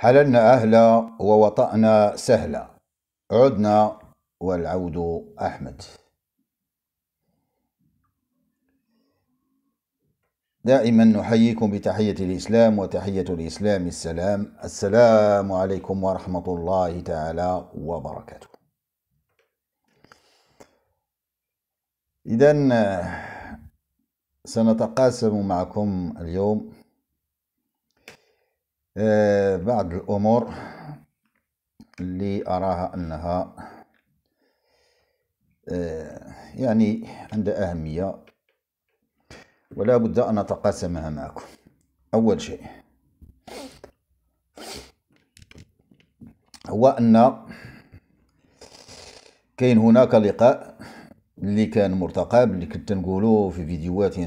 حللنا أهلا ووطأنا سهلا عدنا والعود أحمد دائما نحييكم بتحية الإسلام وتحية الإسلام السلام السلام عليكم ورحمة الله تعالى وبركاته إذا سنتقاسم معكم اليوم آه، بعض الأمور اللي أراها أنها آه، يعني عندها أهمية ولا بد أن أتقاسمها معكم أول شيء هو أن كاين هناك لقاء اللي كان مرتقب اللي كنت نقوله في فيديوهات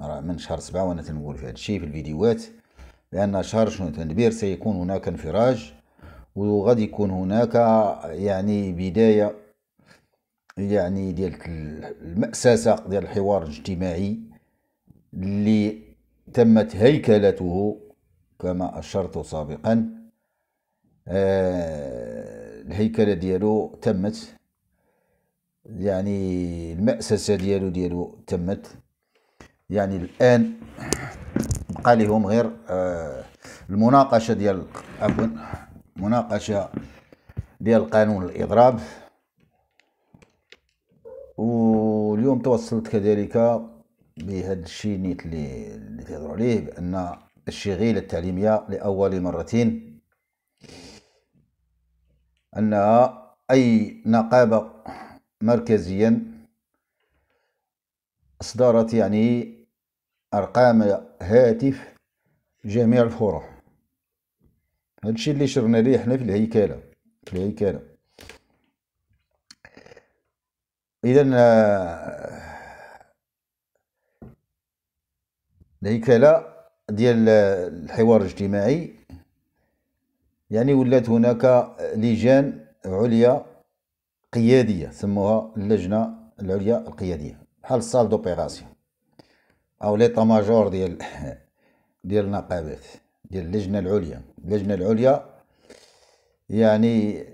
من شهر سبعة وانا تنقول في هذا الشيء في الفيديوهات لأن شهر شنوتنبير سيكون هناك انفراج وغادي يكون هناك يعني بداية يعني ديال المأساسة ديال الحوار الاجتماعي اللي تمت هيكلته كما أشرت سابقا آه الهيكلة ديالو تمت يعني المأسسة ديالو ديالو تمت يعني الآن بقى لهم غير آه، المناقشه ديال عفوا مناقشه ديال قانون الاضراب واليوم توصلت كذلك بهذا الشيء نيت اللي اللي تهضروا عليه بان الشغيله التعليميه لاول مره انها اي نقابه مركزيا اصدرت يعني أرقام هاتف جميع الفروع هادشي اللي شرنا ليه حنا في الهيكلة في الهيكلة إذا الهيكلة ديال الحوار الاجتماعي يعني ولات هناك لجان عليا قيادية سموها اللجنة العليا القيادية بحال الصال دوبيراسيون او ليطا ماجور ديال ديال النقابات ديال اللجنه العليا اللجنه العليا يعني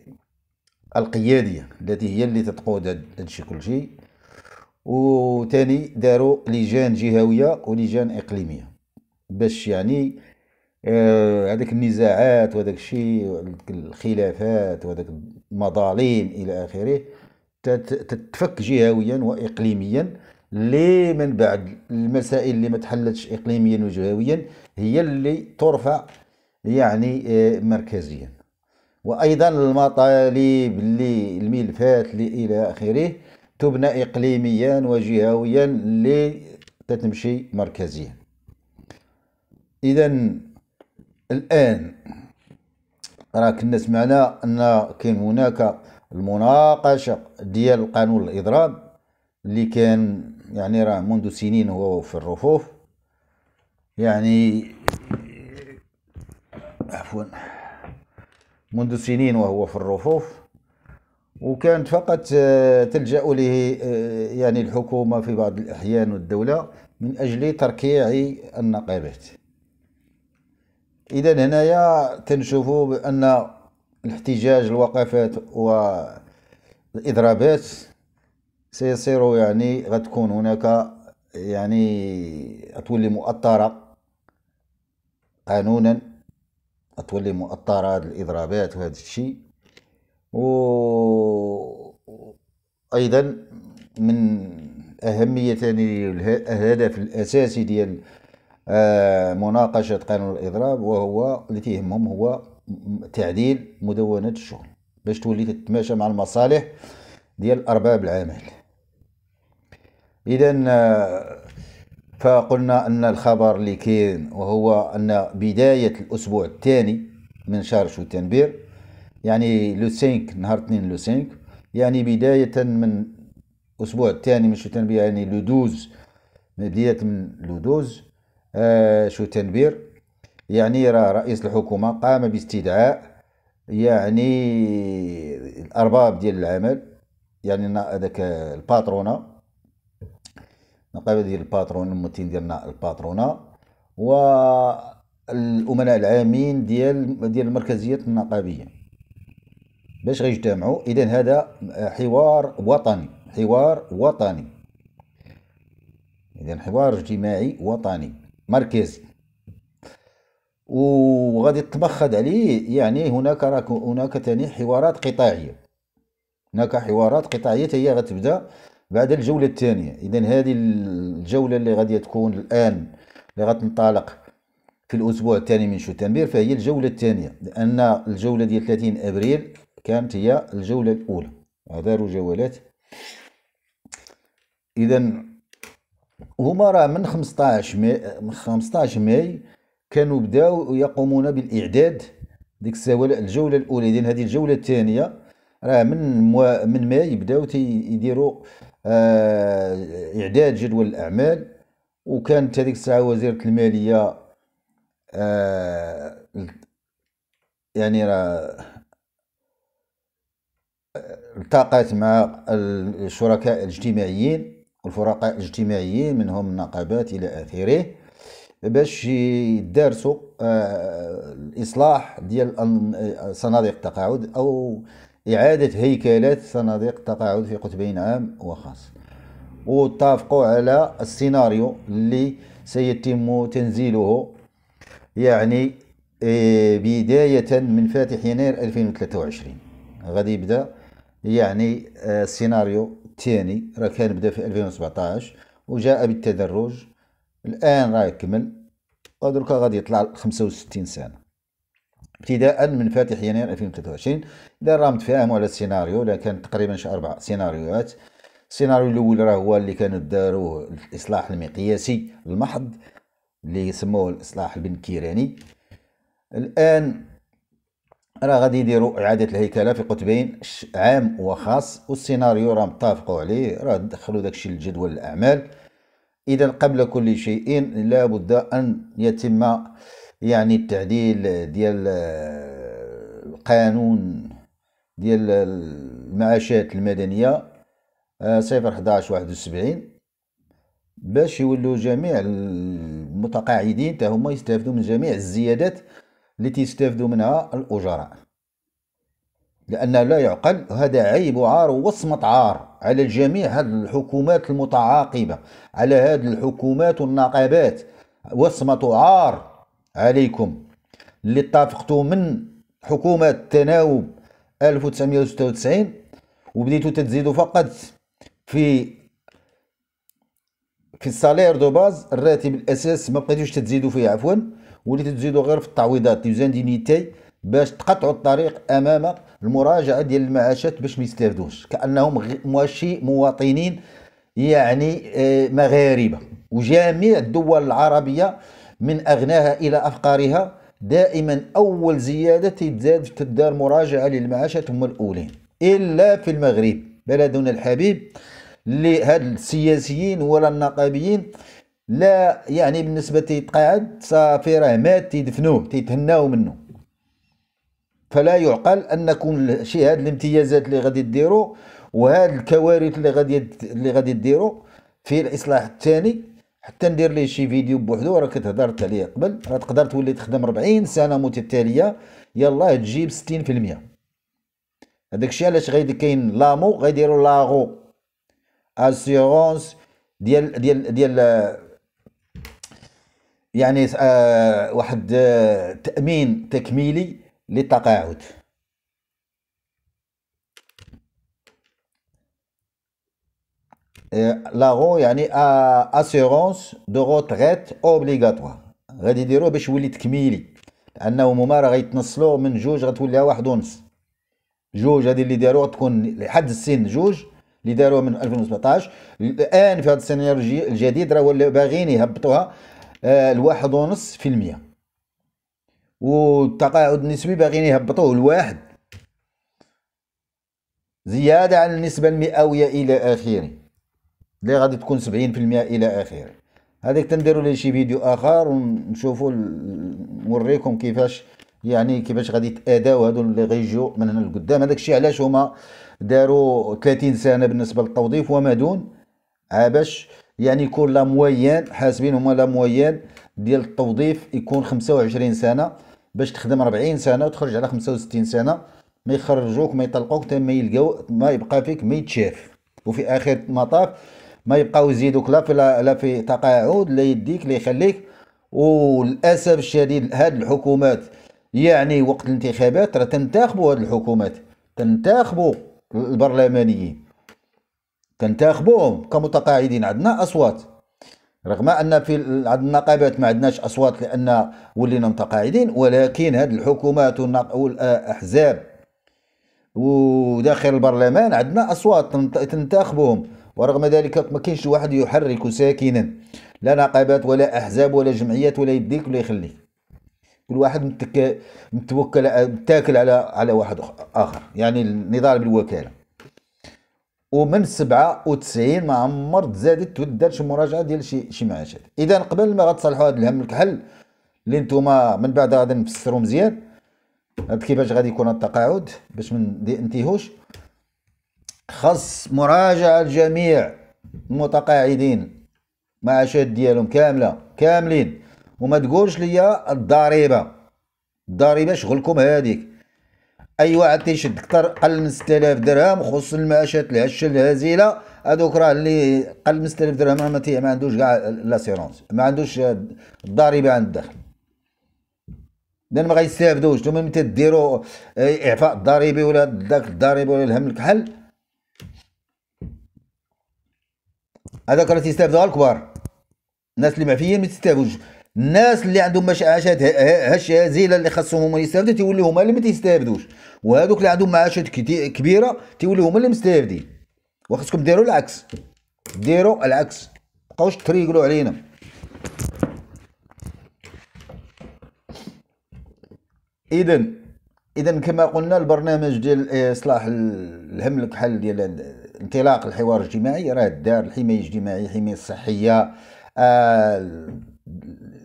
القياديه التي هي اللي تتقود هادشي كلشي وثاني داروا لجان جهويه ولجان اقليميه باش يعني هذاك آه النزاعات وهذاك الشيء الخلافات وهذاك المظالم الى اخره تتفك جهويا واقليميا لي من بعد المسائل اللي ما تحلتش اقليميا وجهويا هي اللي ترفع يعني آه، مركزيا وايضا المطالب اللي الملفات اللي الى اخره تبنى اقليميا وجهويا اللي تتمشي مركزيا اذا الان راه كنا سمعنا ان كاين هناك المناقشه ديال قانون الاضراب اللي كان يعني راه منذ سنين هو في الرفوف يعني عفوا منذ سنين وهو في الرفوف وكانت فقط آه، تلجأ له آه، يعني الحكومة في بعض الأحيان والدولة من أجل تركيع النقابات إذا هنايا تنشوفوا بأن الاحتجاج الوقفات والإضرابات سيصير يعني غتكون هناك يعني غتولي مؤطرة قانونا غتولي مؤطرة هاد الإضرابات وهاد الشيء و أيضا من أهمية يعني الهدف الأساسي ديال آه، مناقشة قانون الإضراب وهو اللي تيهمهم هو تعديل مدونة الشغل باش تولي تتماشى مع المصالح ديال أرباب العمل اذا آه، فقلنا ان الخبر اللي كاين وهو ان بدايه الاسبوع الثاني من شهر شوتنبير يعني لو 5 نهار 2 لو 5 يعني بدايه من الاسبوع الثاني من شوتنبير يعني لو 12 بدايه من لو 12 آه شو يعني راه رئيس الحكومه قام باستدعاء يعني الارباب ديال العمل يعني هذاك الباترونه نقابه ديال الباترون الممثلين ديالنا الباترونه و الامناء العامين ديال ديال المركزيات النقابيه باش غيجتمعوا اذا هذا حوار وطني حوار وطني اذا حوار اجتماعي وطني مركزي وغادي تبخد عليه يعني هناك هناك ثاني حوارات قطاعيه هناك حوارات قطاعيه هي غتبدا بعد الجولة الثانية إذا هذه الجولة اللي غادي تكون الآن اللي غتنطلق في الأسبوع الثاني من شهر فهي الجولة الثانية لأن الجولة ديال 30 أبريل كانت هي الجولة الأولى داروا جولات إذا هما راه من 15 ماي من 15 ماي كانوا بداو يقومون بالإعداد ديك السوالة الجولة الأولى إذا هذه الجولة الثانية راه من مو... من ماي بداو تيديروا آه، اعداد جدول الاعمال وكانت هذيك الساعه وزيره الماليه آه، يعني راه آه، التقت مع الشركاء الاجتماعيين والفرقاء الاجتماعيين منهم النقابات الى اخره باش يدارسوا الاصلاح ديال صناديق التقاعد او إعادة هيكلة صناديق التقاعد في قطبين عام وخاص واتفقوا على السيناريو اللي سيتم تنزيله يعني آه، بداية من فاتح يناير 2023 غادي يبدا يعني آه، السيناريو الثاني راه كان بدا في 2017 وجاء بالتدرج الان راه كمل ودركا غادي يطلع 65 سنه ابتداء من فاتح يناير 2023 اذا راه متفاهموا على السيناريو اذا كان تقريبا شي اربع سيناريوهات السيناريو الاول راه هو اللي كانوا داروه الاصلاح المقياسي المحض اللي سموه الاصلاح البنكيراني الان راه غادي يديروا اعاده الهيكله في قطبين عام وخاص والسيناريو راه متفقوا عليه راه دخلوا داكشي لجدول الاعمال اذا قبل كل شيء لابد ان يتم يعني التعديل ديال آه، القانون ديال آه، المعاشات المدنية آه، صفر حداش واحد وسبعين باش يولوا جميع المتقاعدين تا هما يستافدوا من جميع الزيادات اللي تيستافدو منها الأجراء لأن لا يعقل هذا عيب وعار ووصمة عار على جميع هذه الحكومات المتعاقبة على هذه الحكومات والنقابات وصمة عار عليكم اللي اتفقتوا من حكومة تناوب 1996 وبديتوا تتزيدوا فقط في في السالير دو باز الراتب الاساس ما بقيتوش تتزيدوا فيه عفوا وليتوا تزيدوا غير في التعويضات ديزاندينيتي باش تقطعوا الطريق امام المراجعه ديال المعاشات باش ما يستافدوش كانهم ماشي مواطنين يعني آه، مغاربه وجميع الدول العربيه من أغناها إلى أفقارها دائما أول زيادة تزاد تدار مراجعة للمعاشات هم الأولين إلا في المغرب بلدنا الحبيب لهاد هاد السياسيين ولا النقابيين لا يعني بالنسبة تيتقاعد صافي راه مات تيدفنوه تيتهناو منه فلا يعقل انكم شي هاد الامتيازات اللي غادي ديروا وهاد الكوارث اللي غادي اللي غادي ديروا في الاصلاح الثاني حتى ندير ليه شي فيديو بوحدو راه كنت هضرت عليه قبل راه تقدر تولي تخدم 40 سنه متتاليه يلا تجيب 60% هذاك الشيء علاش غادي كاين لامو غيديروا لاغو اسيورونس ديال ديال ديال يعني آه واحد آه تامين تكميلي للتقاعد لاغو يعني اسيرونس دو روتريت اوبليغاتوار غادي يديروه باش يولي تكميلي لانه هما راه غيتنصلوا من جوج غتوليها واحد ونص جوج هذه اللي داروا تكون لحد السن جوج اللي داروها من 2017 الان في هذا السيناريو الجديد راه باغيين يهبطوها لواحد ونص في المية والتقاعد النسبي باغيين يهبطوه لواحد زيادة على النسبة المئوية إلى آخره اللي غادي تكون 70% الى اخره هذيك تنديروا لي شي فيديو اخر ونشوفوا نوريكم كيفاش يعني كيفاش غادي تاداو هادو اللي غيجيو من هنا لقدام هذاك الشيء علاش هما داروا 30 سنه بالنسبه للتوظيف وما دون باش يعني يكون لا مويان حاسبين هما لا مويان ديال التوظيف يكون 25 سنه باش تخدم 40 سنه وتخرج على 65 سنه ما يخرجوك ما يطلقوك حتى ما يلقاو ما يبقى فيك ما يتشاف وفي اخر المطاف ما يبقاو يزيدوك لا في لا في تقاعد لا يديك لا يخليك وللاسف الشديد هاد الحكومات يعني وقت الانتخابات راه تنتخبوا هاد الحكومات تنتخبوا البرلمانيين تنتخبوهم كمتقاعدين عندنا اصوات رغم ان في عند النقابات ما عندناش اصوات لان ولينا متقاعدين ولكن هاد الحكومات والاحزاب وداخل البرلمان عندنا اصوات تنتخبهم ورغم ذلك ما كاينش واحد يحرك ساكنا لا نقابات ولا احزاب ولا جمعيات ولا يديك ولا يخليك كل واحد متك... متوكل متاكل على على واحد اخر يعني النضال بالوكاله ومن 97 ما عمر زادت شي مراجعه ديال شي شي معاشات اذا قبل ما غتصلحوا هذا الهم الكحل اللي نتوما من بعد غادي نفسروا مزيان هاد كيفاش غادي يكون التقاعد باش ما ننتهوش خص مراجعة الجميع المتقاعدين معاشات ديالهم كاملة كاملين وما تقولش ليا الضريبة الضريبة شغلكم هذيك اي واحد تيشد كتر قل من 6000 درهم خص المعاشات الهشه الهزيله هذوك راه اللي قل من 6000 درهم ما, ما عندوش كاع لاسيرونس ما عندوش الضريبه عند الدخل لان ما غيستافدوش انتم ملي ديروا اعفاء الضريبي ولا داك الضريبي ولا الهم الكحل هذاك راه تيستافد الكبار الناس اللي معفيين ما تيستافدوش الناس اللي عندهم معاشات هزيله اللي خاصهم هما يستافدوا تيوليو هما اللي ما تيستافدوش وهذوك اللي عندهم معاشات كبيره تيوليو هما اللي مستافدين وخصكم ديروا العكس ديروا العكس مابقاوش تريقلوا علينا اذا اذا كما قلنا البرنامج ديال آه، اصلاح الهم الكحل ديال انطلاق الحوار الاجتماعي راه دار الحمايه الاجتماعيه الحمايه الصحيه آه،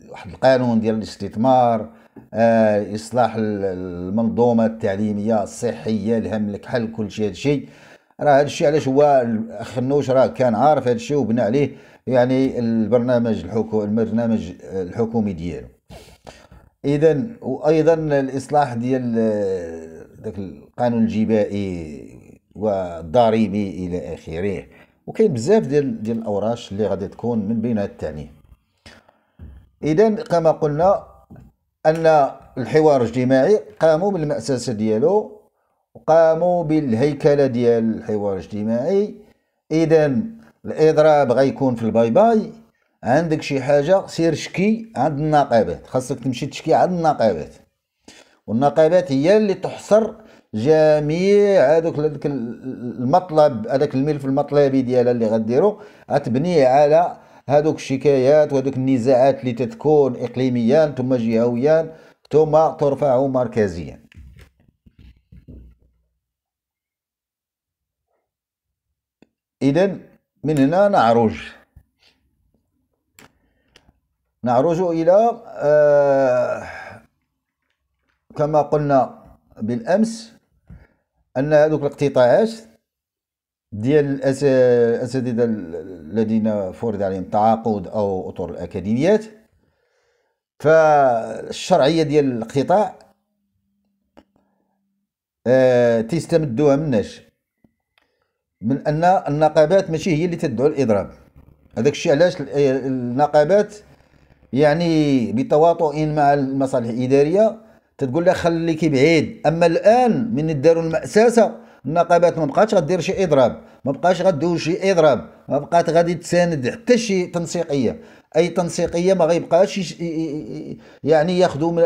واحد القانون ديال الاستثمار آه اصلاح المنظومه التعليميه الصحيه الهملك حل كل شيء هذا الشيء راه هذا الشيء علاش هو خنوش راه كان عارف هذا الشيء وبنى عليه يعني البرنامج الحكومي البرنامج الحكومي ديالو اذا وايضا الاصلاح ديال آه، داك القانون الجبائي وضريبي الى اخره وكاين بزاف ديال ديال الاوراش اللي غادي تكون من بينها التعليم اذا كما قلنا ان الحوار الاجتماعي قاموا بالمأسسة ديالو وقاموا بالهيكلة ديال الحوار الاجتماعي اذا الاضراب غيكون في الباي باي عندك شي حاجه سير شكي عند النقابات خاصك تمشي تشكي عند النقابات والنقابات هي اللي تحصر جميع هذوك هذاك المطلب هذاك الملف المطلبي ديالها اللي غديرو غتبني على هذوك الشكايات وهذوك النزاعات اللي تتكون اقليميا ثم جهويا ثم ترفعه مركزيا اذا من هنا نعرج نعرج الى آه كما قلنا بالامس ان هذوك الاقتطاعات ديال الاساتذه الذين فرض عليهم التعاقد او اطر الاكاديميات فالشرعيه ديال الاقتطاع آه، تستمدوها تيستمدوها مناش من ان النقابات ماشي هي اللي تدعو الاضراب هذاك الشيء علاش النقابات يعني بتواطؤ مع المصالح الاداريه تتقول لها خليكي بعيد اما الان من داروا المأساسه النقابات ما بقاتش غدير شي اضراب ما بقاش غدوز شي اضراب ما بقات غادي تساند حتى شي تنسيقيه اي تنسيقيه ما غيبقاش يعني ياخذوا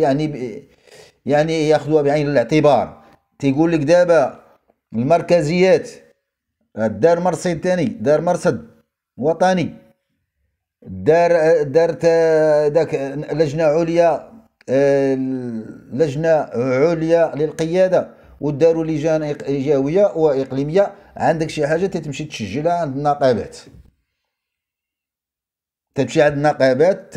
يعني يعني ياخذوها بعين الاعتبار تيقول لك دابا المركزيات دار مرصد ثاني دار مرصد وطني دار دارت داك لجنه عليا آه، لجنه عليا للقياده وداروا لجان جهويه واقليميه عندك شي حاجه تتمشي تسجلها عند النقابات تمشي عند النقابات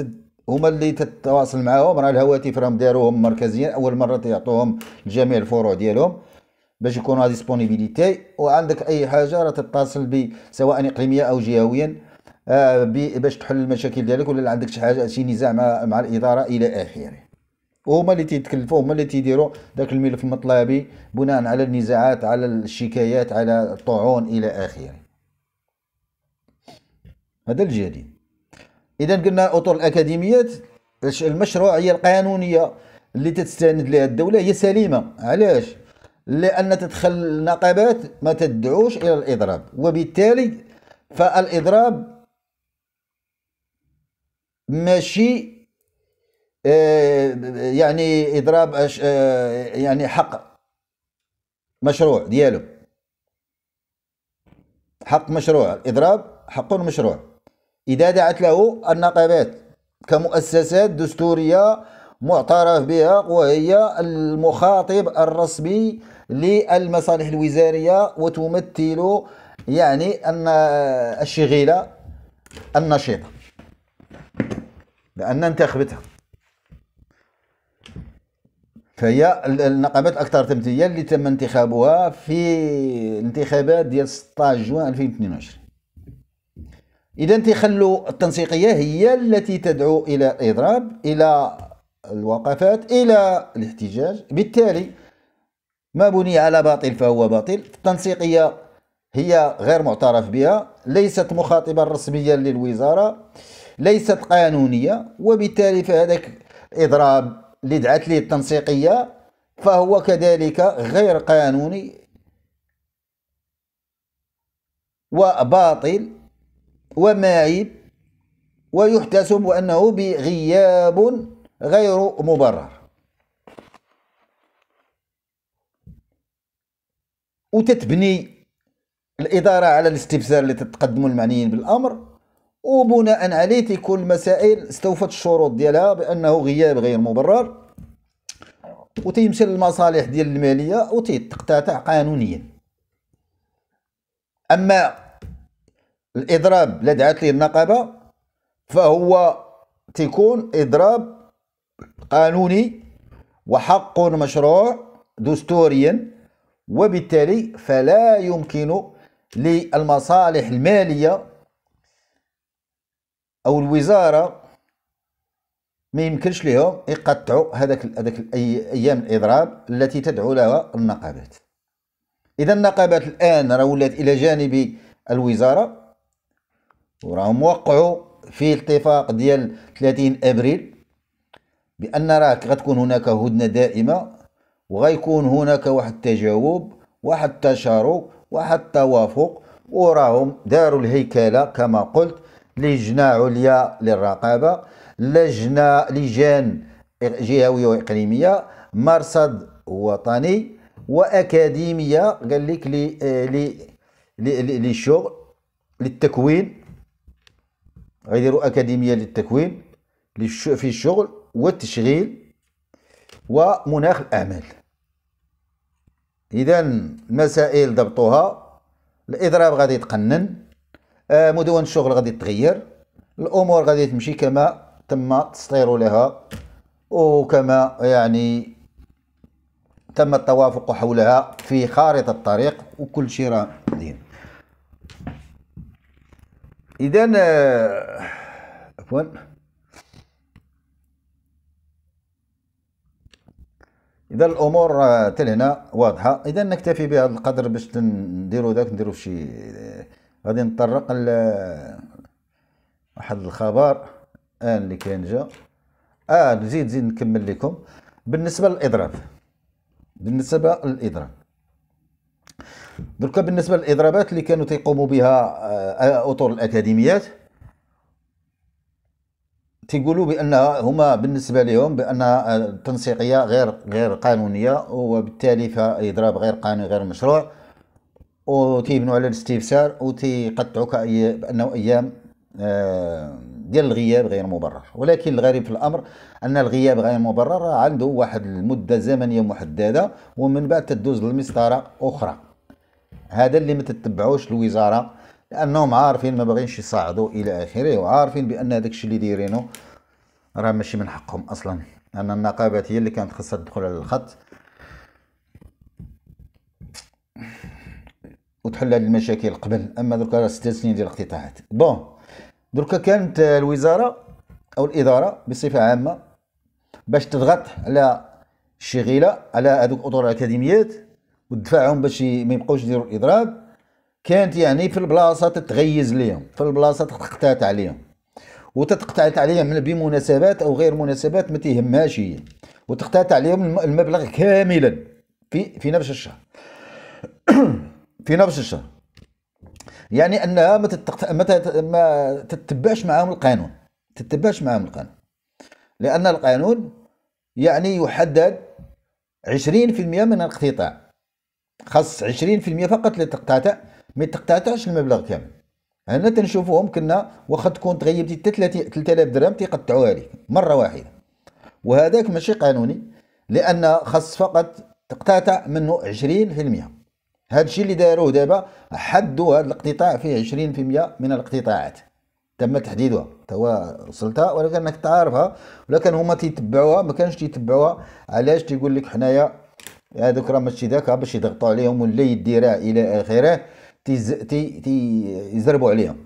هما اللي تتواصل معاهم راه الهواتف راهم داروهم مركزيا اول مره تيعطوهم لجميع الفروع ديالهم باش يكونوا ديسبونيبيليتي وعندك اي حاجه راه تتصل ب سواء اقليميه او جهويا آه، باش تحل المشاكل ديالك ولا عندك شي حاجه شي نزاع مع, مع الاداره الى اخره وهما اللي تيتكلفوا هما اللي تيديروا ذاك الملف المطلبي بناء على النزاعات على الشكايات على الطعون الى اخره هذا الجديد اذا قلنا اطر الاكاديميات المشروعيه القانونيه اللي تتستند لها الدوله هي سليمه علاش لان تدخل النقابات ما تدعوش الى الاضراب وبالتالي فالاضراب ماشي آه، يعني اضراب آه، يعني حق مشروع ديالو حق مشروع الاضراب حق مشروع اذا دعت له النقابات كمؤسسات دستوريه معترف بها وهي المخاطب الرسمي للمصالح الوزاريه وتمثل يعني ان الشغيله النشيطه لان انتخبتها فهي النقابات الاكثر تمثيليه اللي تم انتخابها في الانتخابات ديال 16 جوان 2022 اذا تخلوا التنسيقيه هي التي تدعو الى الاضراب الى الوقفات الى الاحتجاج بالتالي ما بني على باطل فهو باطل التنسيقيه هي غير معترف بها ليست مخاطبه رسميا للوزاره ليست قانونيه وبالتالي فهذاك اضراب اللي دعت ليه التنسيقية فهو كذلك غير قانوني وباطل ومعيب ويحتسب أنه بغياب غير مبرر وتتبني الإدارة على الاستفسار اللي تتقدم المعنيين بالأمر وبناء عليه تيكون المسائل استوفت الشروط ديالها بانه غياب غير مبرر وتيمشي للمصالح ديال الماليه وتيتقطع قانونيا اما الاضراب لا دعات ليه النقابه فهو تيكون اضراب قانوني وحق مشروع دستوريا وبالتالي فلا يمكن للمصالح الماليه او الوزاره ما يمكنش لهم يقطعوا هذاك هذاك ايام الاضراب التي تدعو لها النقابات اذا النقابات الان راه ولات الى جانب الوزاره وراهم وقعوا في اتفاق ديال 30 ابريل بان راك غتكون هناك هدنه دائمه وغيكون هناك واحد التجاوب واحد التشارك واحد التوافق وراهم داروا الهيكله كما قلت لجنة عليا للرقابة لجنة لجان جهوية وإقليمية مرصد وطني وأكاديمية قال لك للشغل آه، للتكوين غيديروا أكاديمية للتكوين في الشغل والتشغيل ومناخ الأعمال إذا مسائل ضبطوها الإضراب غادي يتقنن آه، مدون الشغل غادي تغير الامور غادي تمشي كما تم تسطير لها وكما يعني تم التوافق حولها في خارطه الطريق وكل شيء راه مزيان اذا آه، عفوا اذا الامور آه، تلهنا واضحه اذا نكتفي بهذا القدر باش نديرو داك نديرو شي غادي نطرق ل واحد الخبر آن اللي كان جا اه نزيد نزيد نكمل لكم بالنسبه للاضراب بالنسبه للاضراب دركا بالنسبه للاضرابات اللي كانوا تيقوموا بها آه، اطر الاكاديميات تيقولوا بان هما بالنسبه لهم بان التنسيقيه آه، غير غير قانونيه وبالتالي فاضراب غير قانوني غير مشروع وتيبنوا على الاستفسار وتيقطعوك بانه ايام آه، ديال الغياب غير مبرر ولكن الغريب في الامر ان الغياب غير مبرر عنده واحد المده زمنيه محدده ومن بعد تدوز للمسطره اخرى هذا اللي ما تتبعوش الوزاره لانهم عارفين ما باغينش يصعدوا الى اخره وعارفين بان هذاك الشيء اللي دايرينه راه ماشي من حقهم اصلا ان النقابات هي اللي كانت خاصها تدخل على الخط وتحل هذه المشاكل قبل اما دركا راه ست سنين ديال الاقتطاعات بون دركا كانت الوزاره او الاداره بصفه عامه باش تضغط على الشغيله على هذوك اطر الاكاديميات وتدفعهم باش ما يبقاوش يديروا الاضراب كانت يعني في البلاصه تتغيز ليهم في البلاصه تقتات عليهم وتتقطعت عليهم بمناسبات او غير مناسبات ما تيهمهاش هي وتقطعت عليهم المبلغ كاملا في في نفس الشهر في نفس الشهر يعني انها ما ما, تتبعش معاهم القانون تتبعش معاهم القانون لان القانون يعني يحدد 20% من الاقتطاع خاص 20% فقط اللي تقتطع ما تقتطعش المبلغ كامل هنا تنشوفوهم كنا واخا تكون تغيبتي 3000 درهم تيقطعوها لك مره واحده وهذاك ماشي قانوني لان خاص فقط تقتطع منه 20% هذا الشيء اللي داروه دابا حدوا هذا الاقتطاع فيه 20% من الاقتطاعات تم تحديدها توا وصلتها ولكن انك تعرفها ولكن هما تيتبعوها ما كانش تيتبعوها علاش تيقول لك حنايا هذوك راه ماشي ذاك باش يضغطوا عليهم ولا يديرها الى اخره تيز... تي... يزربوا عليهم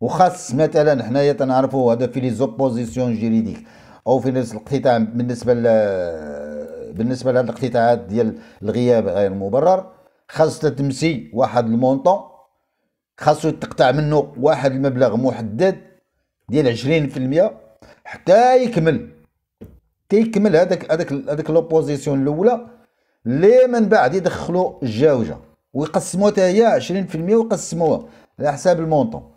وخاص مثلا حنايا تنعرفوا هذا في لي زوبوزيسيون جيريديك او في نفس الاقتطاع بالنسبه ل... بالنسبه لهاد الاقتطاعات ديال الغياب غير المبرر خاص تمسي واحد المونطون خاصو تقطع منه واحد المبلغ محدد ديال عشرين في المية حتى يكمل تيكمل هذاك هذاك هذاك لوبوزيسيون الاولى لي من بعد يدخلوا الجاوجه ويقسمو حتى هي عشرين المية ويقسموها على حساب المونطون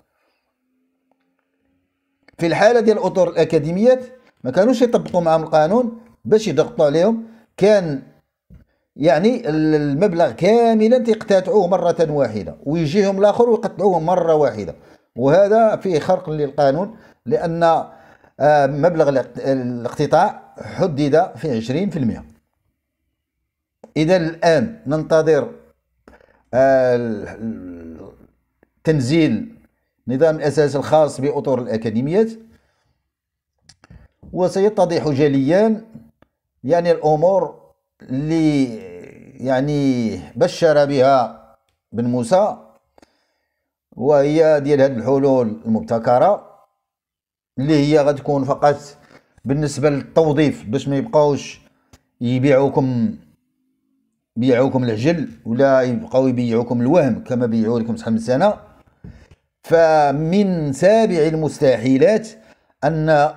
في الحاله ديال الاطر الاكاديميات ما كانوش يطبقوا معاهم القانون باش يضغطوا عليهم كان يعني المبلغ كاملا تيقتاتعوه مرة واحدة ويجيهم الآخر ويقطعوه مرة واحدة وهذا فيه خرق للقانون لأن آه، مبلغ الاقتطاع حدد في 20% إذا الآن ننتظر آه، تنزيل نظام الأساس الخاص بأطر الأكاديميات وسيتضح جليا يعني الأمور اللي يعني بشر بها بن موسى وهي ديال هاد الحلول المبتكرة اللي هي غتكون فقط بالنسبة للتوظيف باش ما يبقاوش يبيعوكم بيعوكم العجل ولا يبقاو يبيعوكم الوهم كما بيعوا لكم شحال من سنة فمن سابع المستحيلات أن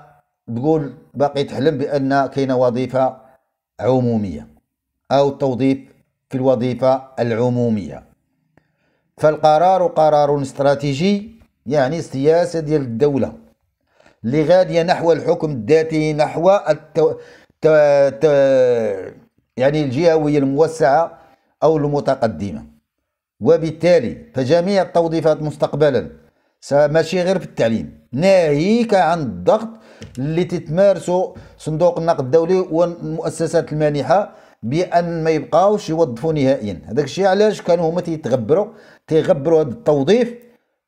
تقول باقي تحلم بأن كاينة وظيفة عمومية أو التوظيف في الوظيفة العمومية فالقرار قرار استراتيجي يعني سياسة ديال الدولة اللي غادية نحو الحكم الذاتي نحو التو... ت... ت... يعني الجهوية الموسعة أو المتقدمة وبالتالي فجميع التوظيفات مستقبلا ماشي غير في التعليم ناهيك عن الضغط اللي تتمارسه صندوق النقد الدولي والمؤسسات المانحه بان ما يبقاوش يوظفوا نهائيا هذاك الشيء علاش كانوا هما تيتغبروا تيغبروا هذا التوظيف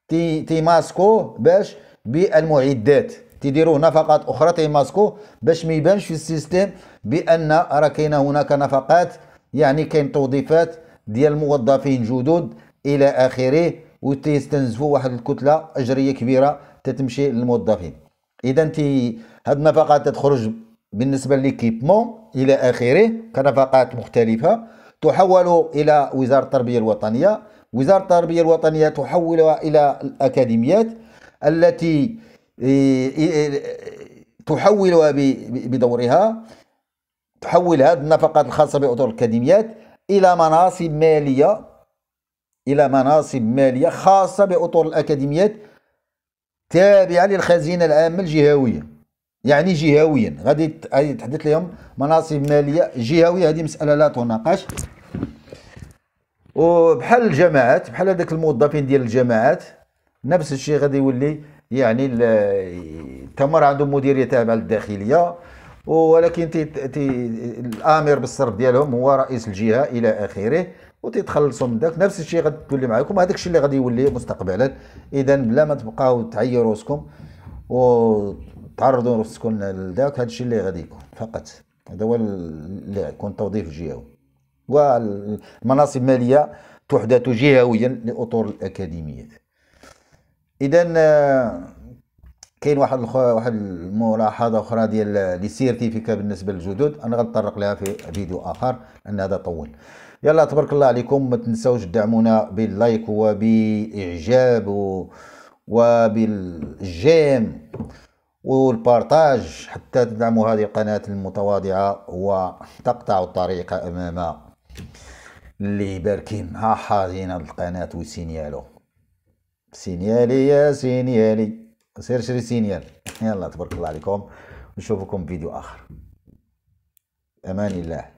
تي تيماسكوه باش بالمعدات تيديروه نفقات اخرى تيماسكوه باش ما يبانش في السيستم بان راه كاينه هناك نفقات يعني كاين توظيفات ديال موظفين جدد الى اخره وتيستنزفوا واحد الكتله اجريه كبيره تتمشي للموظفين اذا انت هاد النفقات تخرج بالنسبه ليكيبمون الى اخره كنفقات مختلفه تحول الى وزاره التربيه الوطنيه وزاره التربيه الوطنيه تحولها الى الاكاديميات التي تحولها بدورها تحول هذه النفقات الخاصه باطر الاكاديميات الى مناصب ماليه الى مناصب ماليه خاصه باطر الاكاديميات تابعة للخزينة العامة الجهوية يعني جهويا غادي تحدث لهم مناصب مالية جهوية هذه مسألة لا تناقش وبحال الجماعات بحال هذاك الموظفين ديال الجماعات نفس الشيء غادي يولي يعني التمر عندهم مديريه تابعه للداخليه ولكن تي تي الامر بالصرف ديالهم هو رئيس الجهه الى اخره وتتخلصوا من داك نفس الشيء غتولي معاكم هذاك الشيء اللي غادي يولي مستقبلا اذا بلا ما تبقاو تعيروا راسكم وتعرضوا راسكم لذاك هذا الشيء اللي غادي يكون فقط هذا هو اللي يكون توظيف جهوي والمناصب الماليه تحدث جهويا لاطر الاكاديميه اذا آه، كاين واحد واحد الملاحظه اخرى ديال لي سيرتيفيكا بالنسبه للجدد انا غنطرق لها في فيديو اخر لان هذا طول يلا تبارك الله عليكم ما تنساوش تدعمونا باللايك وباعجاب وبالجيم والبارتاج حتى تدعموا هذه القناة المتواضعة وتقطع الطريق أمام اللي باركين ها حاضرين القناة وسينيالو سينيالي يا سينيالي سير شري سينيال يلا تبارك الله عليكم نشوفكم فيديو آخر أمان الله